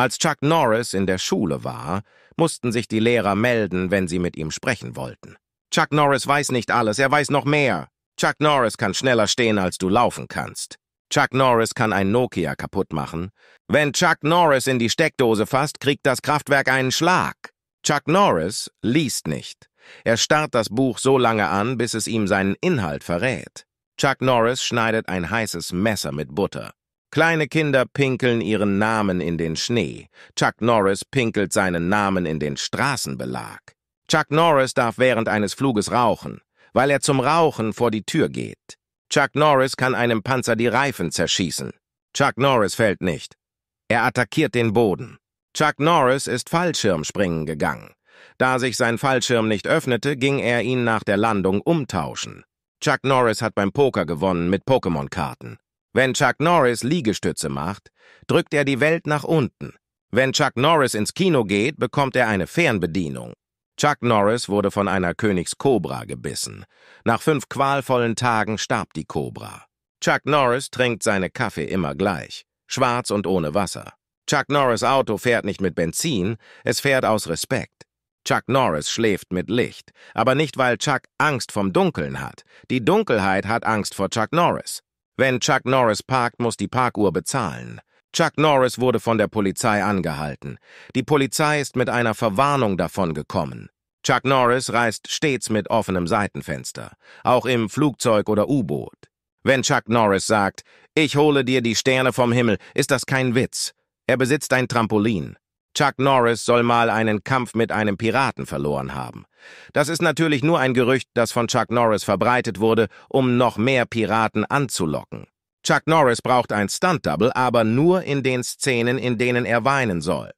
Als Chuck Norris in der Schule war, mussten sich die Lehrer melden, wenn sie mit ihm sprechen wollten. Chuck Norris weiß nicht alles, er weiß noch mehr. Chuck Norris kann schneller stehen, als du laufen kannst. Chuck Norris kann ein Nokia kaputt machen. Wenn Chuck Norris in die Steckdose fasst, kriegt das Kraftwerk einen Schlag. Chuck Norris liest nicht. Er starrt das Buch so lange an, bis es ihm seinen Inhalt verrät. Chuck Norris schneidet ein heißes Messer mit Butter. Kleine Kinder pinkeln ihren Namen in den Schnee. Chuck Norris pinkelt seinen Namen in den Straßenbelag. Chuck Norris darf während eines Fluges rauchen, weil er zum Rauchen vor die Tür geht. Chuck Norris kann einem Panzer die Reifen zerschießen. Chuck Norris fällt nicht. Er attackiert den Boden. Chuck Norris ist Fallschirmspringen gegangen. Da sich sein Fallschirm nicht öffnete, ging er ihn nach der Landung umtauschen. Chuck Norris hat beim Poker gewonnen mit Pokémon-Karten. Wenn Chuck Norris Liegestütze macht, drückt er die Welt nach unten. Wenn Chuck Norris ins Kino geht, bekommt er eine Fernbedienung. Chuck Norris wurde von einer Königskobra gebissen. Nach fünf qualvollen Tagen starb die Kobra. Chuck Norris trinkt seine Kaffee immer gleich, schwarz und ohne Wasser. Chuck Norris Auto fährt nicht mit Benzin, es fährt aus Respekt. Chuck Norris schläft mit Licht, aber nicht weil Chuck Angst vom Dunkeln hat. Die Dunkelheit hat Angst vor Chuck Norris. Wenn Chuck Norris parkt, muss die Parkuhr bezahlen. Chuck Norris wurde von der Polizei angehalten. Die Polizei ist mit einer Verwarnung davon gekommen. Chuck Norris reist stets mit offenem Seitenfenster, auch im Flugzeug oder U-Boot. Wenn Chuck Norris sagt, ich hole dir die Sterne vom Himmel, ist das kein Witz. Er besitzt ein Trampolin. Chuck Norris soll mal einen Kampf mit einem Piraten verloren haben. Das ist natürlich nur ein Gerücht, das von Chuck Norris verbreitet wurde, um noch mehr Piraten anzulocken. Chuck Norris braucht ein Stunt-Double, aber nur in den Szenen, in denen er weinen soll.